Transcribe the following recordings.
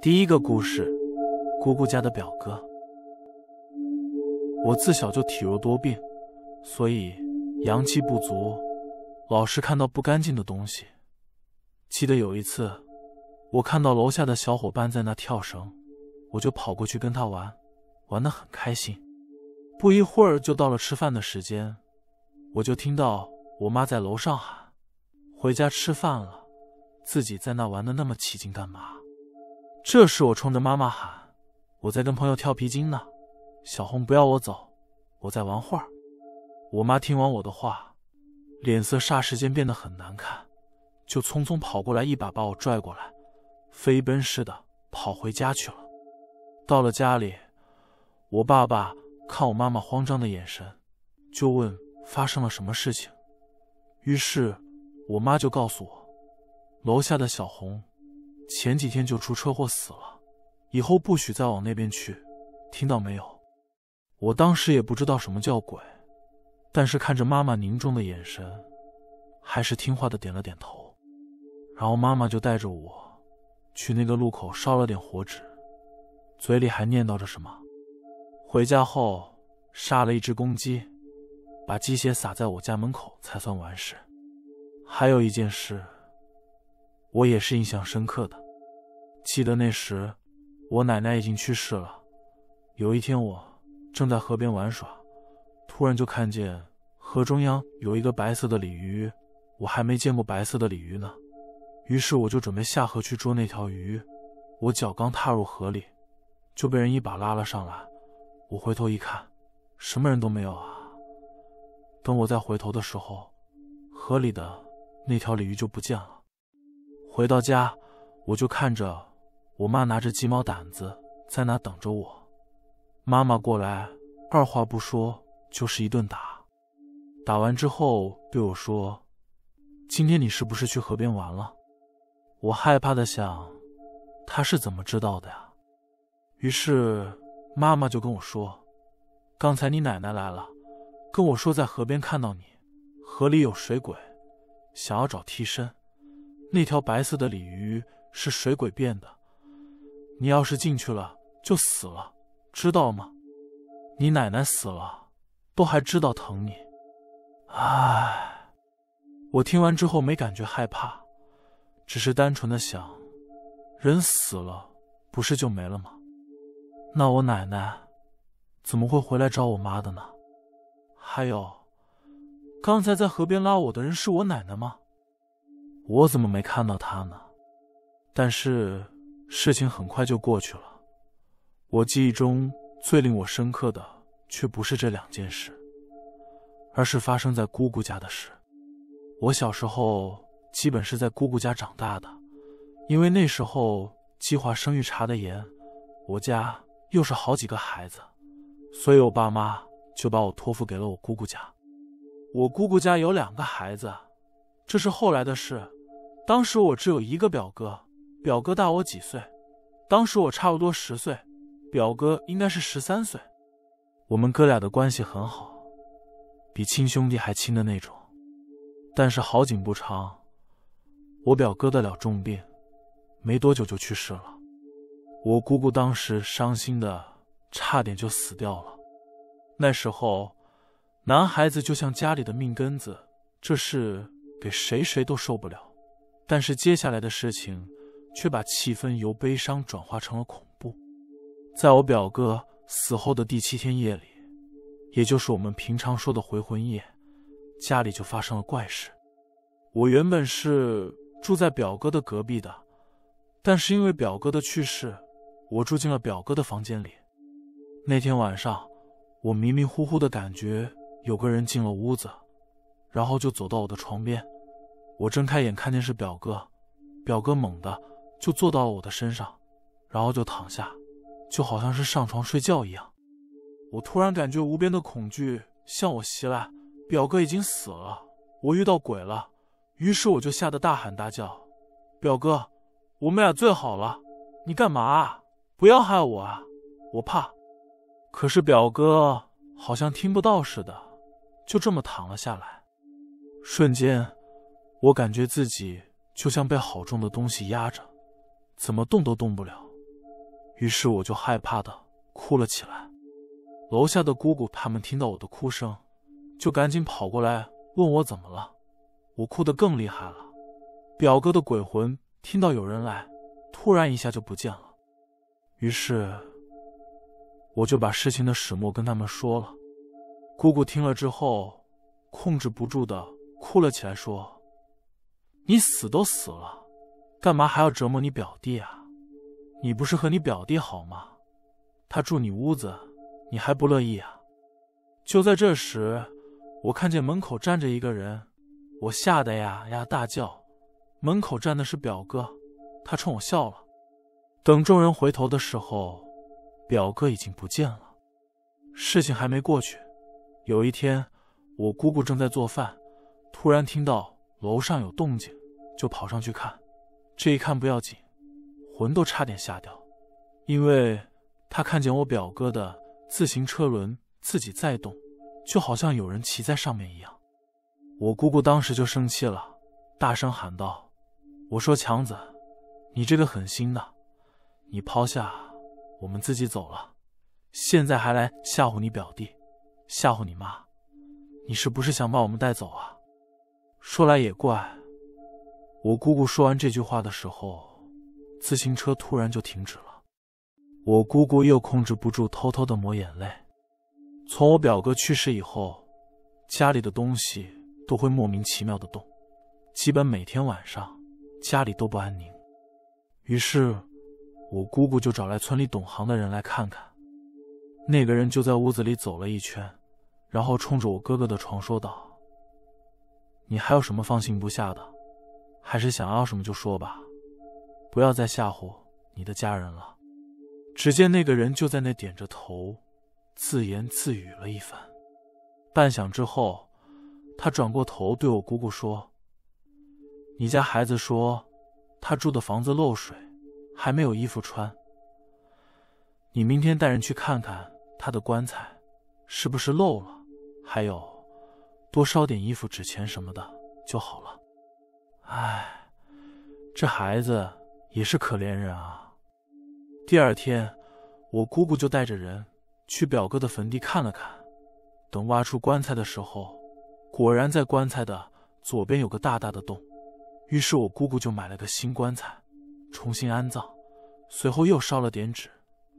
第一个故事，姑姑家的表哥。我自小就体弱多病，所以阳气不足，老是看到不干净的东西。记得有一次，我看到楼下的小伙伴在那跳绳，我就跑过去跟他玩，玩得很开心。不一会儿就到了吃饭的时间，我就听到我妈在楼上喊：“回家吃饭了！”自己在那玩的那么起劲，干嘛？这时我冲着妈妈喊：“我在跟朋友跳皮筋呢，小红不要我走，我在玩会儿。”我妈听完我的话，脸色霎时间变得很难看，就匆匆跑过来，一把把我拽过来，飞奔似的跑回家去了。到了家里，我爸爸看我妈妈慌张的眼神，就问发生了什么事情。于是我妈就告诉我，楼下的小红。前几天就出车祸死了，以后不许再往那边去，听到没有？我当时也不知道什么叫鬼，但是看着妈妈凝重的眼神，还是听话的点了点头。然后妈妈就带着我去那个路口烧了点火纸，嘴里还念叨着什么。回家后杀了一只公鸡，把鸡血洒在我家门口才算完事。还有一件事。我也是印象深刻的。记得那时，我奶奶已经去世了。有一天，我正在河边玩耍，突然就看见河中央有一个白色的鲤鱼。我还没见过白色的鲤鱼呢，于是我就准备下河去捉那条鱼。我脚刚踏入河里，就被人一把拉了上来。我回头一看，什么人都没有啊。等我再回头的时候，河里的那条鲤鱼就不见了。回到家，我就看着我妈拿着鸡毛掸子在那等着我。妈妈过来，二话不说就是一顿打。打完之后对我说：“今天你是不是去河边玩了？”我害怕的想，他是怎么知道的呀？于是妈妈就跟我说：“刚才你奶奶来了，跟我说在河边看到你，河里有水鬼，想要找替身。”那条白色的鲤鱼是水鬼变的，你要是进去了就死了，知道吗？你奶奶死了，都还知道疼你，唉。我听完之后没感觉害怕，只是单纯的想，人死了不是就没了吗？那我奶奶怎么会回来找我妈的呢？还有，刚才在河边拉我的人是我奶奶吗？我怎么没看到他呢？但是事情很快就过去了。我记忆中最令我深刻的，却不是这两件事，而是发生在姑姑家的事。我小时候基本是在姑姑家长大的，因为那时候计划生育查的严，我家又是好几个孩子，所以我爸妈就把我托付给了我姑姑家。我姑姑家有两个孩子，这是后来的事。当时我只有一个表哥，表哥大我几岁，当时我差不多十岁，表哥应该是十三岁。我们哥俩的关系很好，比亲兄弟还亲的那种。但是好景不长，我表哥得了重病，没多久就去世了。我姑姑当时伤心的差点就死掉了。那时候，男孩子就像家里的命根子，这事给谁谁都受不了。但是接下来的事情却把气氛由悲伤转化成了恐怖。在我表哥死后的第七天夜里，也就是我们平常说的回魂夜，家里就发生了怪事。我原本是住在表哥的隔壁的，但是因为表哥的去世，我住进了表哥的房间里。那天晚上，我迷迷糊糊的感觉有个人进了屋子，然后就走到我的床边。我睁开眼，看见是表哥，表哥猛地就坐到了我的身上，然后就躺下，就好像是上床睡觉一样。我突然感觉无边的恐惧向我袭来，表哥已经死了，我遇到鬼了。于是我就吓得大喊大叫：“表哥，我们俩最好了，你干嘛啊？不要害我啊！我怕。”可是表哥好像听不到似的，就这么躺了下来，瞬间。我感觉自己就像被好重的东西压着，怎么动都动不了，于是我就害怕的哭了起来。楼下的姑姑他们听到我的哭声，就赶紧跑过来问我怎么了。我哭得更厉害了。表哥的鬼魂听到有人来，突然一下就不见了。于是我就把事情的始末跟他们说了。姑姑听了之后，控制不住的哭了起来，说。你死都死了，干嘛还要折磨你表弟啊？你不是和你表弟好吗？他住你屋子，你还不乐意啊？就在这时，我看见门口站着一个人，我吓得呀呀大叫。门口站的是表哥，他冲我笑了。等众人回头的时候，表哥已经不见了。事情还没过去。有一天，我姑姑正在做饭，突然听到。楼上有动静，就跑上去看。这一看不要紧，魂都差点吓掉，因为他看见我表哥的自行车轮自己在动，就好像有人骑在上面一样。我姑姑当时就生气了，大声喊道：“我说强子，你这个狠心的，你抛下我们自己走了，现在还来吓唬你表弟，吓唬你妈，你是不是想把我们带走啊？”说来也怪，我姑姑说完这句话的时候，自行车突然就停止了。我姑姑又控制不住，偷偷的抹眼泪。从我表哥去世以后，家里的东西都会莫名其妙的动，基本每天晚上家里都不安宁。于是，我姑姑就找来村里懂行的人来看看。那个人就在屋子里走了一圈，然后冲着我哥哥的床说道。你还有什么放心不下的？还是想要什么就说吧，不要再吓唬你的家人了。只见那个人就在那点着头，自言自语了一番。半晌之后，他转过头对我姑姑说：“你家孩子说他住的房子漏水，还没有衣服穿。你明天带人去看看他的棺材是不是漏了，还有……”多烧点衣服、纸钱什么的就好了。哎，这孩子也是可怜人啊。第二天，我姑姑就带着人去表哥的坟地看了看。等挖出棺材的时候，果然在棺材的左边有个大大的洞。于是我姑姑就买了个新棺材，重新安葬。随后又烧了点纸，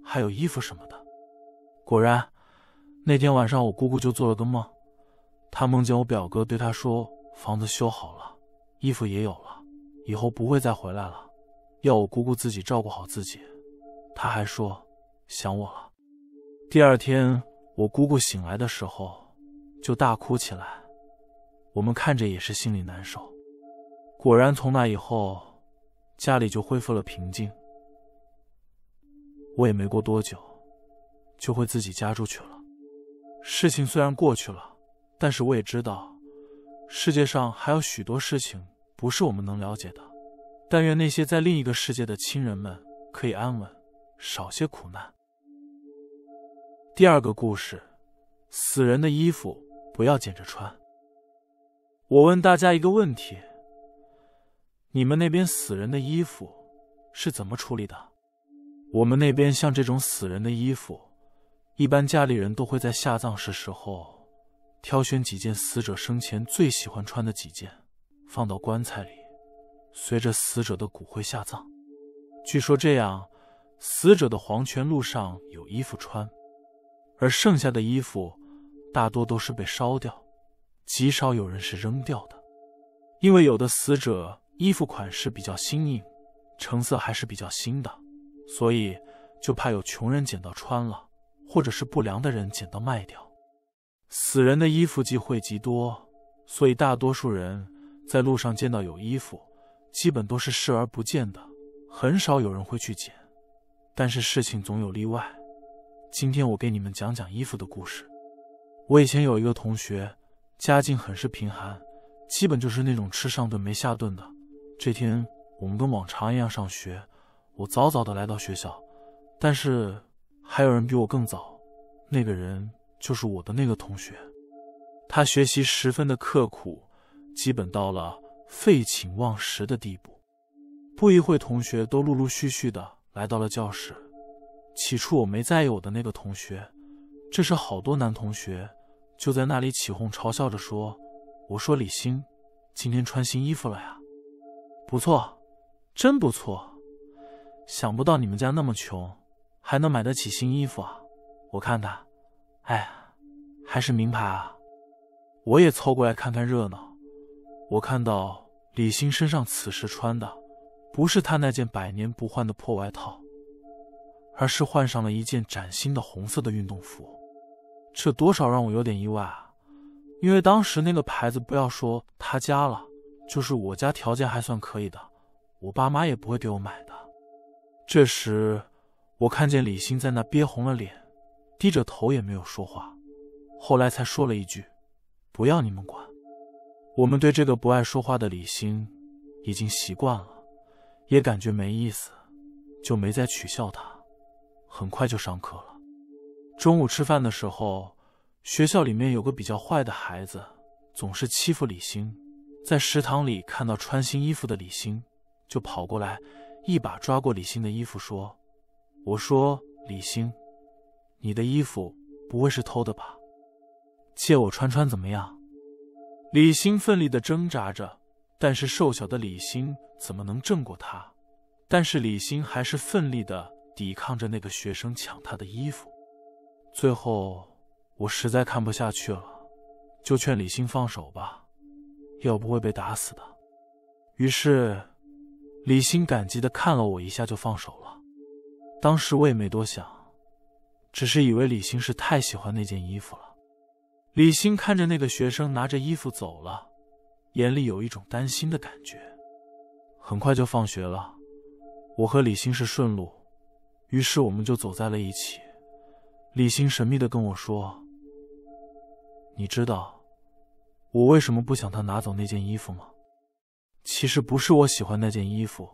还有衣服什么的。果然，那天晚上我姑姑就做了个梦。他梦见我表哥对他说：“房子修好了，衣服也有了，以后不会再回来了，要我姑姑自己照顾好自己。”他还说：“想我了。”第二天，我姑姑醒来的时候就大哭起来，我们看着也是心里难受。果然，从那以后，家里就恢复了平静。我也没过多久就回自己家住去了。事情虽然过去了。但是我也知道，世界上还有许多事情不是我们能了解的。但愿那些在另一个世界的亲人们可以安稳，少些苦难。第二个故事：死人的衣服不要捡着穿。我问大家一个问题：你们那边死人的衣服是怎么处理的？我们那边像这种死人的衣服，一般家里人都会在下葬时时候。挑选几件死者生前最喜欢穿的几件，放到棺材里，随着死者的骨灰下葬。据说这样，死者的黄泉路上有衣服穿。而剩下的衣服大多都是被烧掉，极少有人是扔掉的。因为有的死者衣服款式比较新颖，成色还是比较新的，所以就怕有穷人捡到穿了，或者是不良的人捡到卖掉。死人的衣服忌讳极多，所以大多数人在路上见到有衣服，基本都是视而不见的，很少有人会去捡。但是事情总有例外。今天我给你们讲讲衣服的故事。我以前有一个同学，家境很是贫寒，基本就是那种吃上顿没下顿的。这天我们跟往常一样上学，我早早的来到学校，但是还有人比我更早。那个人。就是我的那个同学，他学习十分的刻苦，基本到了废寝忘食的地步。不一会，同学都陆陆续续的来到了教室。起初我没在意我的那个同学，这时好多男同学就在那里起哄嘲笑着说：“我说李欣，今天穿新衣服了呀？不错，真不错！想不到你们家那么穷，还能买得起新衣服啊！我看看。”哎，还是名牌啊！我也凑过来看看热闹。我看到李欣身上此时穿的，不是他那件百年不换的破外套，而是换上了一件崭新的红色的运动服。这多少让我有点意外啊！因为当时那个牌子，不要说他家了，就是我家条件还算可以的，我爸妈也不会给我买的。这时，我看见李欣在那憋红了脸。低着头也没有说话，后来才说了一句：“不要你们管。”我们对这个不爱说话的李星已经习惯了，也感觉没意思，就没再取笑他。很快就上课了。中午吃饭的时候，学校里面有个比较坏的孩子，总是欺负李星。在食堂里看到穿新衣服的李星，就跑过来，一把抓过李星的衣服，说：“我说李星。”你的衣服不会是偷的吧？借我穿穿怎么样？李鑫奋力的挣扎着，但是瘦小的李鑫怎么能挣过他？但是李鑫还是奋力的抵抗着那个学生抢他的衣服。最后，我实在看不下去了，就劝李鑫放手吧，要不会被打死的。于是，李鑫感激的看了我一下，就放手了。当时我也没多想。只是以为李欣是太喜欢那件衣服了。李欣看着那个学生拿着衣服走了，眼里有一种担心的感觉。很快就放学了，我和李欣是顺路，于是我们就走在了一起。李欣神秘的跟我说：“你知道我为什么不想他拿走那件衣服吗？”其实不是我喜欢那件衣服，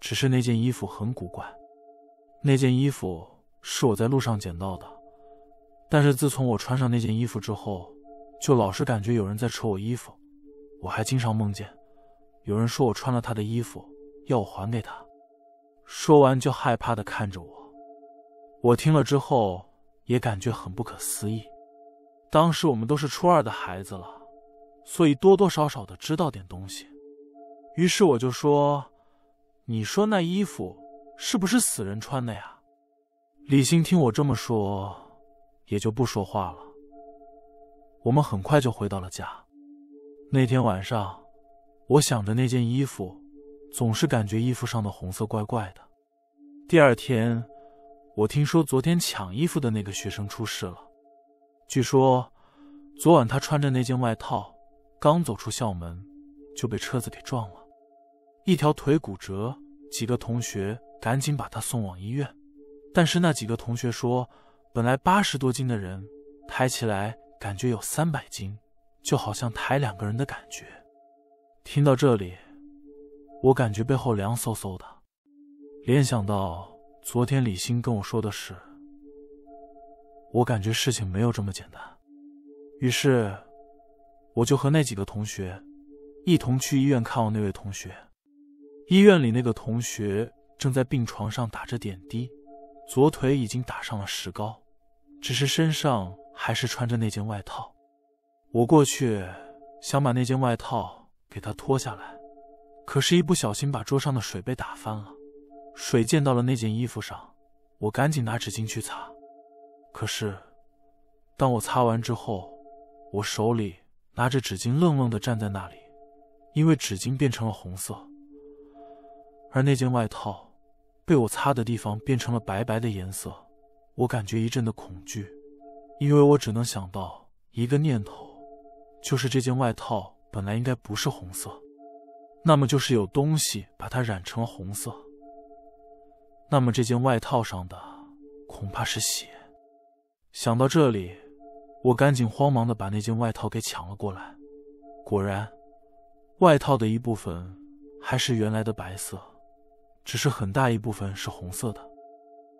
只是那件衣服很古怪。那件衣服。是我在路上捡到的，但是自从我穿上那件衣服之后，就老是感觉有人在扯我衣服，我还经常梦见有人说我穿了他的衣服，要我还给他。说完就害怕的看着我，我听了之后也感觉很不可思议。当时我们都是初二的孩子了，所以多多少少的知道点东西，于是我就说：“你说那衣服是不是死人穿的呀？”李欣听我这么说，也就不说话了。我们很快就回到了家。那天晚上，我想着那件衣服，总是感觉衣服上的红色怪怪的。第二天，我听说昨天抢衣服的那个学生出事了。据说，昨晚他穿着那件外套，刚走出校门就被车子给撞了，一条腿骨折。几个同学赶紧把他送往医院。但是那几个同学说，本来八十多斤的人抬起来感觉有三百斤，就好像抬两个人的感觉。听到这里，我感觉背后凉飕飕的，联想到昨天李欣跟我说的事，我感觉事情没有这么简单。于是，我就和那几个同学一同去医院看望那位同学。医院里那个同学正在病床上打着点滴。左腿已经打上了石膏，只是身上还是穿着那件外套。我过去想把那件外套给他脱下来，可是，一不小心把桌上的水杯打翻了，水溅到了那件衣服上。我赶紧拿纸巾去擦，可是，当我擦完之后，我手里拿着纸巾愣愣的站在那里，因为纸巾变成了红色，而那件外套。被我擦的地方变成了白白的颜色，我感觉一阵的恐惧，因为我只能想到一个念头，就是这件外套本来应该不是红色，那么就是有东西把它染成了红色，那么这件外套上的恐怕是血。想到这里，我赶紧慌忙的把那件外套给抢了过来，果然，外套的一部分还是原来的白色。只是很大一部分是红色的。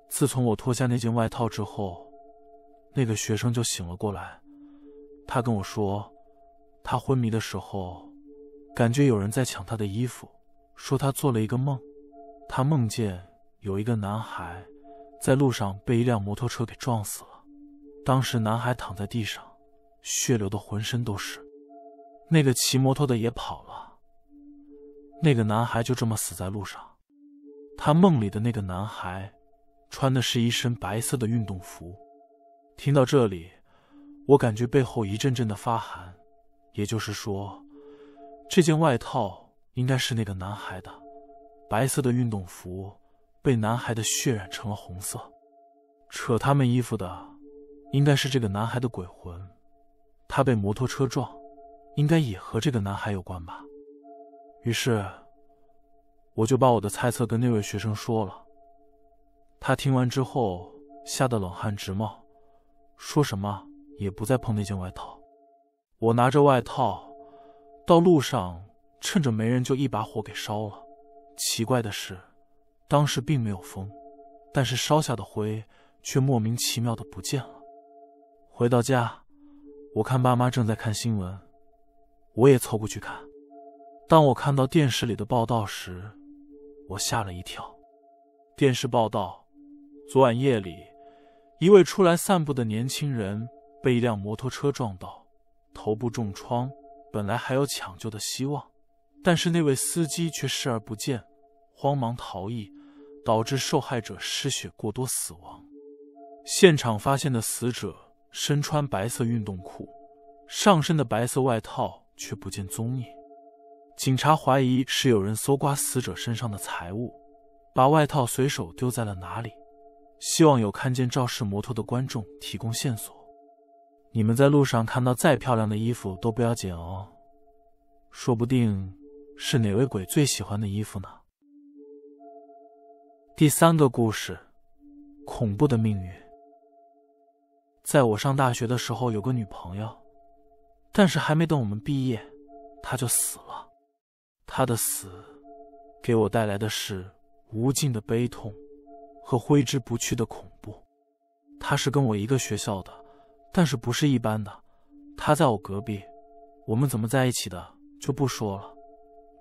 自从我脱下那件外套之后，那个学生就醒了过来。他跟我说，他昏迷的时候感觉有人在抢他的衣服，说他做了一个梦。他梦见有一个男孩在路上被一辆摩托车给撞死了。当时男孩躺在地上，血流的浑身都是。那个骑摩托的也跑了。那个男孩就这么死在路上。他梦里的那个男孩，穿的是一身白色的运动服。听到这里，我感觉背后一阵阵的发寒。也就是说，这件外套应该是那个男孩的。白色的运动服被男孩的血染成了红色。扯他们衣服的，应该是这个男孩的鬼魂。他被摩托车撞，应该也和这个男孩有关吧。于是。我就把我的猜测跟那位学生说了，他听完之后吓得冷汗直冒，说什么也不再碰那件外套。我拿着外套到路上，趁着没人就一把火给烧了。奇怪的是，当时并没有风，但是烧下的灰却莫名其妙的不见了。回到家，我看爸妈正在看新闻，我也凑过去看。当我看到电视里的报道时，我吓了一跳。电视报道：昨晚夜里，一位出来散步的年轻人被一辆摩托车撞倒，头部重创，本来还有抢救的希望，但是那位司机却视而不见，慌忙逃逸，导致受害者失血过多死亡。现场发现的死者身穿白色运动裤，上身的白色外套却不见踪影。警察怀疑是有人搜刮死者身上的财物，把外套随手丢在了哪里。希望有看见肇事摩托的观众提供线索。你们在路上看到再漂亮的衣服都不要捡哦，说不定是哪位鬼最喜欢的衣服呢。第三个故事，恐怖的命运。在我上大学的时候有个女朋友，但是还没等我们毕业，她就死了。他的死给我带来的是无尽的悲痛和挥之不去的恐怖。他是跟我一个学校的，但是不是一班的。他在我隔壁，我们怎么在一起的就不说了。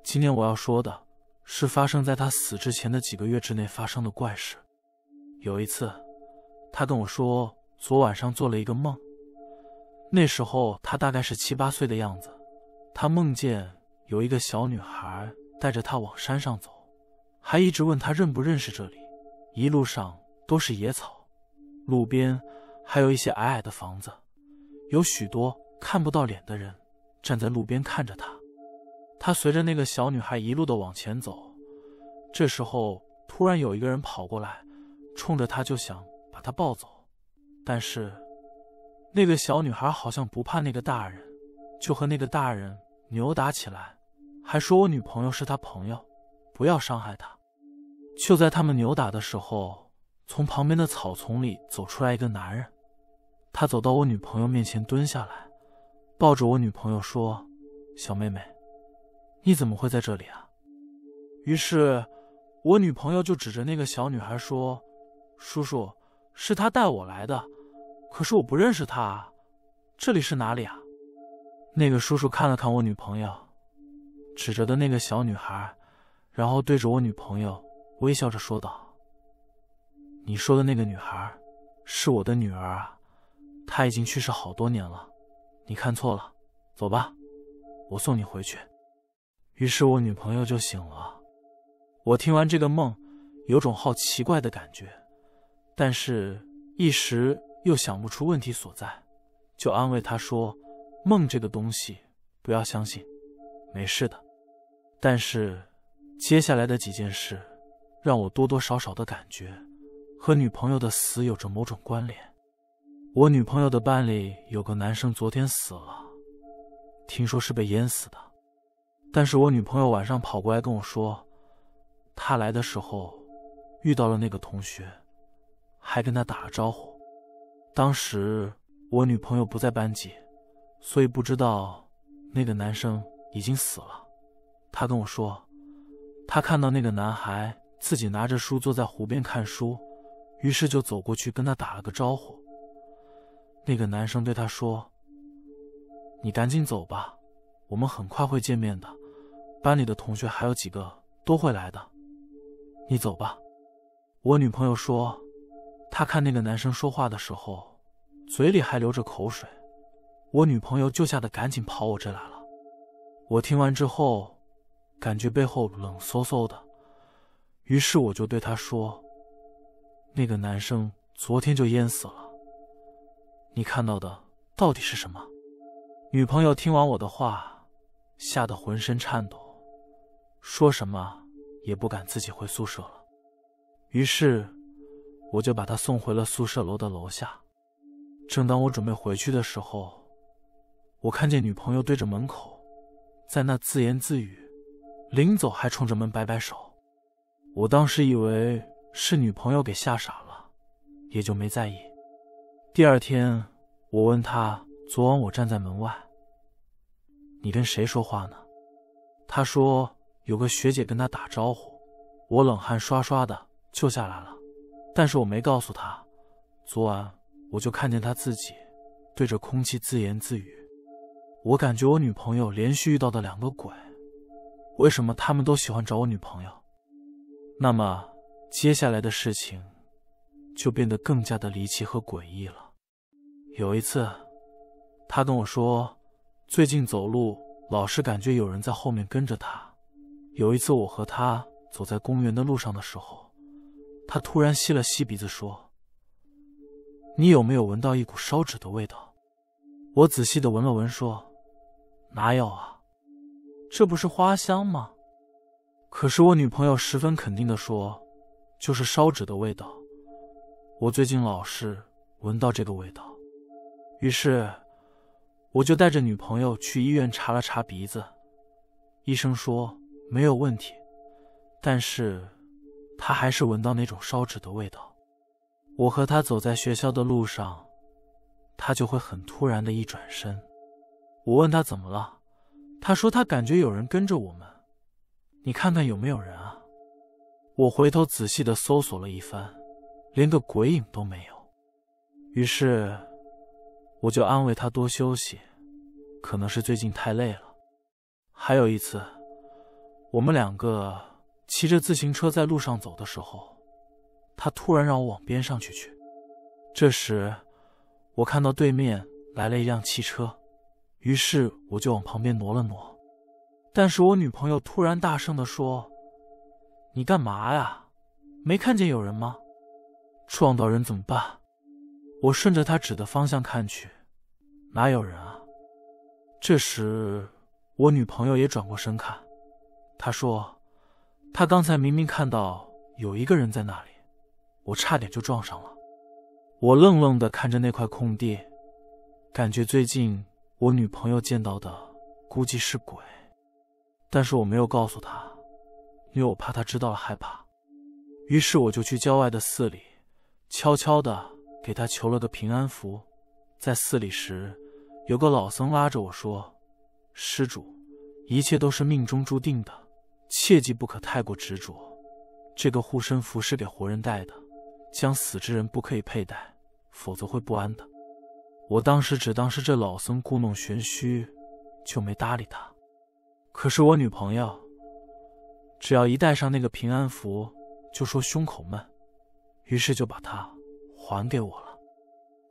今天我要说的，是发生在他死之前的几个月之内发生的怪事。有一次，他跟我说，昨晚上做了一个梦。那时候他大概是七八岁的样子，他梦见。有一个小女孩带着他往山上走，还一直问他认不认识这里。一路上都是野草，路边还有一些矮矮的房子，有许多看不到脸的人站在路边看着他。他随着那个小女孩一路的往前走，这时候突然有一个人跑过来，冲着他就想把他抱走，但是那个小女孩好像不怕那个大人，就和那个大人扭打起来。还说我女朋友是他朋友，不要伤害他。就在他们扭打的时候，从旁边的草丛里走出来一个男人。他走到我女朋友面前，蹲下来，抱着我女朋友说：“小妹妹，你怎么会在这里啊？”于是，我女朋友就指着那个小女孩说：“叔叔，是他带我来的，可是我不认识他。这里是哪里啊？”那个叔叔看了看我女朋友。指着的那个小女孩，然后对着我女朋友微笑着说道：“你说的那个女孩，是我的女儿啊，她已经去世好多年了，你看错了。走吧，我送你回去。”于是我女朋友就醒了。我听完这个梦，有种好奇怪的感觉，但是一时又想不出问题所在，就安慰她说：“梦这个东西，不要相信，没事的。”但是，接下来的几件事让我多多少少的感觉和女朋友的死有着某种关联。我女朋友的班里有个男生昨天死了，听说是被淹死的。但是我女朋友晚上跑过来跟我说，她来的时候遇到了那个同学，还跟他打了招呼。当时我女朋友不在班级，所以不知道那个男生已经死了。他跟我说，他看到那个男孩自己拿着书坐在湖边看书，于是就走过去跟他打了个招呼。那个男生对他说：“你赶紧走吧，我们很快会见面的，班里的同学还有几个都会来的，你走吧。”我女朋友说，她看那个男生说话的时候，嘴里还流着口水，我女朋友就吓得赶紧跑我这来了。我听完之后。感觉背后冷飕飕的，于是我就对他说：“那个男生昨天就淹死了，你看到的到底是什么？”女朋友听完我的话，吓得浑身颤抖，说什么也不敢自己回宿舍了。于是我就把她送回了宿舍楼的楼下。正当我准备回去的时候，我看见女朋友对着门口，在那自言自语。临走还冲着门摆摆手，我当时以为是女朋友给吓傻了，也就没在意。第二天我问他，昨晚我站在门外，你跟谁说话呢？他说有个学姐跟他打招呼，我冷汗刷刷的就下来了，但是我没告诉他。昨晚我就看见他自己对着空气自言自语，我感觉我女朋友连续遇到的两个鬼。为什么他们都喜欢找我女朋友？那么接下来的事情就变得更加的离奇和诡异了。有一次，他跟我说，最近走路老是感觉有人在后面跟着他。有一次，我和他走在公园的路上的时候，他突然吸了吸鼻子，说：“你有没有闻到一股烧纸的味道？”我仔细的闻了闻，说：“哪有啊？”这不是花香吗？可是我女朋友十分肯定的说，就是烧纸的味道。我最近老是闻到这个味道，于是我就带着女朋友去医院查了查鼻子。医生说没有问题，但是她还是闻到那种烧纸的味道。我和她走在学校的路上，她就会很突然的一转身。我问她怎么了。他说：“他感觉有人跟着我们，你看看有没有人啊？”我回头仔细的搜索了一番，连个鬼影都没有。于是我就安慰他多休息，可能是最近太累了。还有一次，我们两个骑着自行车在路上走的时候，他突然让我往边上去去。这时，我看到对面来了一辆汽车。于是我就往旁边挪了挪，但是我女朋友突然大声地说：“你干嘛呀？没看见有人吗？撞到人怎么办？”我顺着她指的方向看去，哪有人啊？这时我女朋友也转过身看，她说：“她刚才明明看到有一个人在那里，我差点就撞上了。”我愣愣的看着那块空地，感觉最近。我女朋友见到的估计是鬼，但是我没有告诉她，因为我怕她知道了害怕。于是我就去郊外的寺里，悄悄的给她求了个平安符。在寺里时，有个老僧拉着我说：“施主，一切都是命中注定的，切记不可太过执着。这个护身符是给活人戴的，将死之人不可以佩戴，否则会不安的。”我当时只当是这老僧故弄玄虚，就没搭理他。可是我女朋友，只要一戴上那个平安符，就说胸口闷，于是就把他还给我了。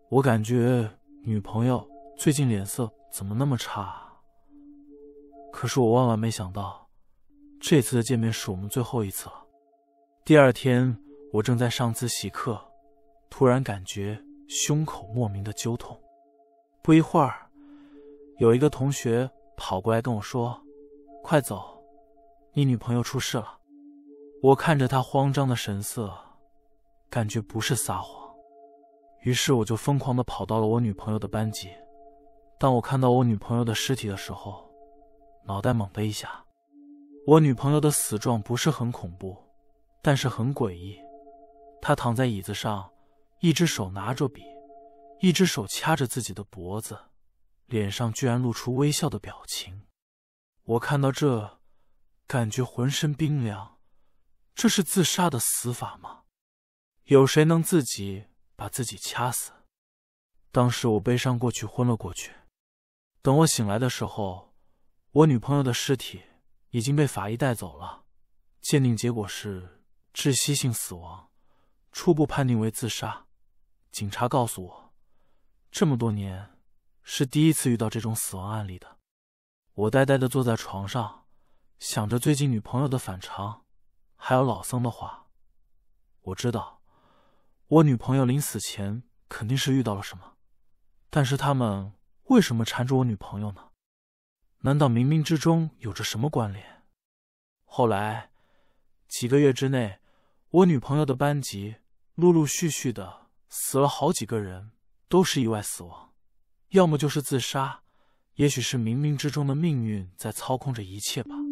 我感觉女朋友最近脸色怎么那么差啊？可是我万万没想到，这次的见面是我们最后一次了。第二天，我正在上自习课，突然感觉胸口莫名的揪痛。不一会儿，有一个同学跑过来跟我说：“快走，你女朋友出事了。”我看着他慌张的神色，感觉不是撒谎，于是我就疯狂的跑到了我女朋友的班级。当我看到我女朋友的尸体的时候，脑袋猛的一下。我女朋友的死状不是很恐怖，但是很诡异。她躺在椅子上，一只手拿着笔。一只手掐着自己的脖子，脸上居然露出微笑的表情。我看到这，感觉浑身冰凉。这是自杀的死法吗？有谁能自己把自己掐死？当时我悲伤过去，昏了过去。等我醒来的时候，我女朋友的尸体已经被法医带走了。鉴定结果是窒息性死亡，初步判定为自杀。警察告诉我。这么多年，是第一次遇到这种死亡案例的。我呆呆的坐在床上，想着最近女朋友的反常，还有老僧的话。我知道，我女朋友临死前肯定是遇到了什么，但是他们为什么缠着我女朋友呢？难道冥冥之中有着什么关联？后来，几个月之内，我女朋友的班级陆陆续续的死了好几个人。都是意外死亡，要么就是自杀，也许是冥冥之中的命运在操控着一切吧。